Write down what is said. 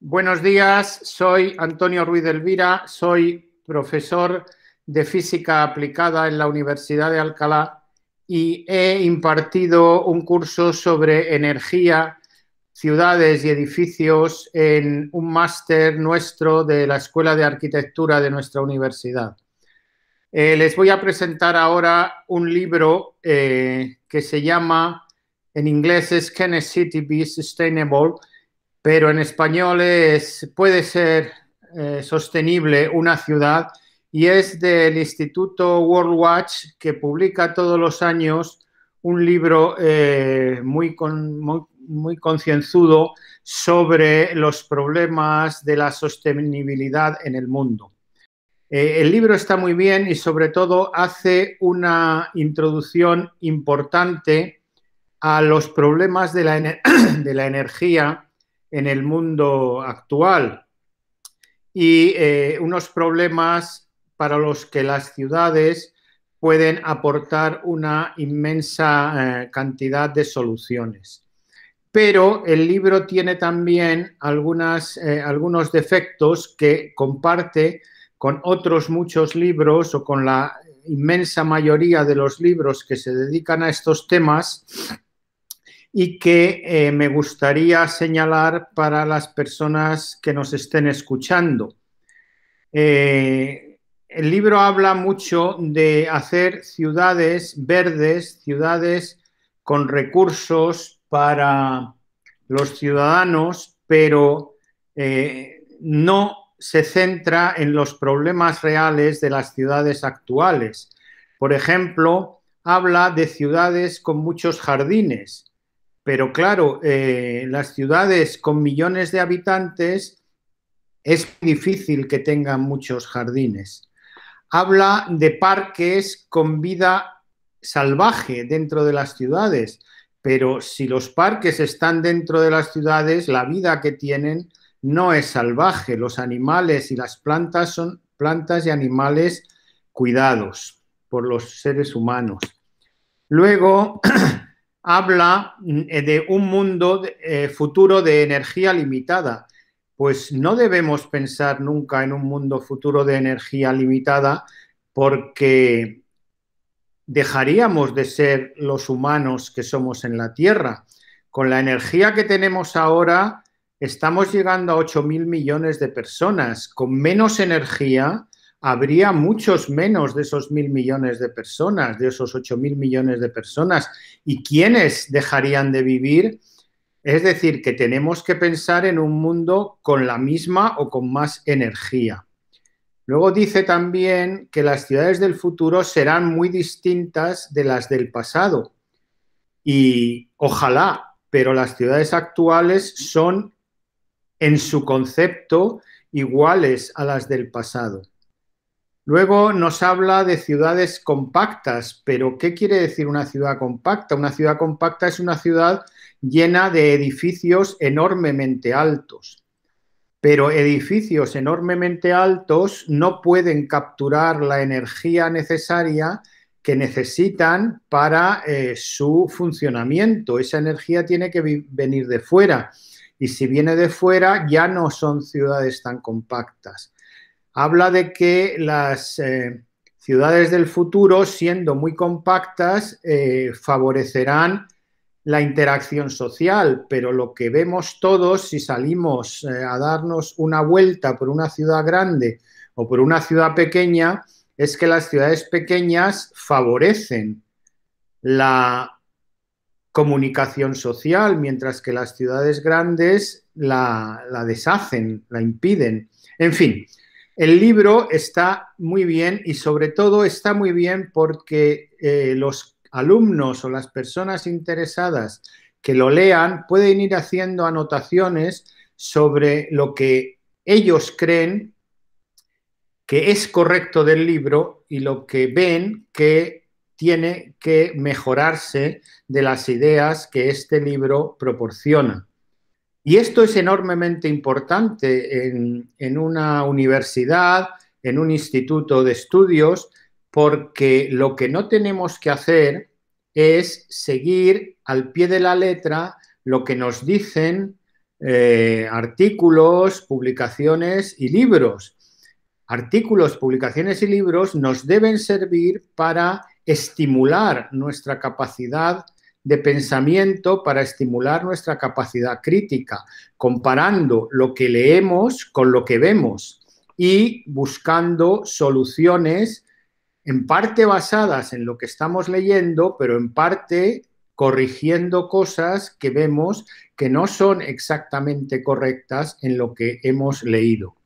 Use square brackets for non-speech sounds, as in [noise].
Buenos días, soy Antonio Ruiz de Elvira, soy profesor de física aplicada en la Universidad de Alcalá y he impartido un curso sobre energía ciudades y edificios en un máster nuestro de la Escuela de Arquitectura de nuestra universidad. Eh, les voy a presentar ahora un libro eh, que se llama, en inglés es Can a City Be Sustainable? Pero en español es Puede ser eh, sostenible una ciudad y es del Instituto World Watch que publica todos los años un libro muy, con, muy muy concienzudo sobre los problemas de la sostenibilidad en el mundo. Eh, el libro está muy bien y sobre todo hace una introducción importante a los problemas de la, [clears throat] energía en el mundo actual y eh, unos problemas para los que las ciudades pueden aportar una inmensa eh, cantidad de soluciones pero el libro tiene también eh, algunos defectos que comparte con otros muchos libros o con la inmensa mayoría de los libros que se dedican a estos temas y que eh, me gustaría señalar para las personas que nos estén escuchando. Eh, el libro habla mucho de hacer ciudades verdes, ciudades con recursos, para los ciudadanos, pero eh, no se centra en los problemas reales de las ciudades actuales. Por ejemplo, habla de ciudades con muchos jardines, pero claro, eh, las ciudades con millones de habitantes es difícil que tengan muchos jardines. Habla de parques con vida salvaje dentro de las ciudades, pero si los parques están dentro de las ciudades, la vida que tienen no es salvaje. Los animales y las plantas son plantas y animales cuidados por los seres humanos. Luego [clears throat] habla eh, de un mundo eh, futuro de energía limitada. Pues no debemos pensar nunca en un mundo futuro de energía limitada porque dejaríamos de ser los humanos que somos en la Tierra. Con la energía que tenemos ahora, estamos llegando a 8 mil millones de personas. Con menos energía, habría muchos menos de esos mil millones de personas, de esos 8 mil millones de personas. ¿Y quiénes dejarían de vivir? Es decir, que tenemos que pensar en un mundo con la misma o con más energía. Luego dice también que las ciudades del futuro serán muy distintas de las del pasado. Y ojalá, pero las ciudades actuales son en su concepto iguales a las del pasado. Luego nos habla de ciudades compactas, pero ¿qué quiere decir una ciudad compacta? Una ciudad compacta es una ciudad llena de edificios enormemente altos pero edificios enormemente altos no pueden capturar la energía necesaria que necesitan para eh, su funcionamiento. Esa energía tiene que venir de fuera y si viene de fuera ya no son ciudades tan compactas. Habla de que las eh, ciudades del futuro, siendo muy compactas, eh, favorecerán la interacción social, pero lo que vemos todos si salimos eh, a darnos una vuelta por una ciudad grande o por una ciudad pequeña es que las ciudades pequeñas favorecen la comunicación social, mientras que las ciudades grandes la, deshacen, la impiden. En fin, el libro está muy bien y sobre todo está muy bien porque eh, los alumnos o las personas interesadas que lo lean pueden ir haciendo anotaciones sobre lo que ellos creen que es correcto del libro y lo que ven que tiene que mejorarse de las ideas que este libro proporciona. Y esto es enormemente importante en, una universidad, en un instituto de estudios, porque lo que no tenemos que hacer es seguir al pie de la letra lo que nos dicen eh, artículos, publicaciones y libros. Artículos, publicaciones y libros nos deben servir para estimular nuestra capacidad de pensamiento para estimular nuestra capacidad crítica, comparando lo que leemos con lo que vemos y buscando soluciones en parte basadas en lo que estamos leyendo, pero en parte corrigiendo cosas que vemos que no son exactamente correctas en lo que hemos leído.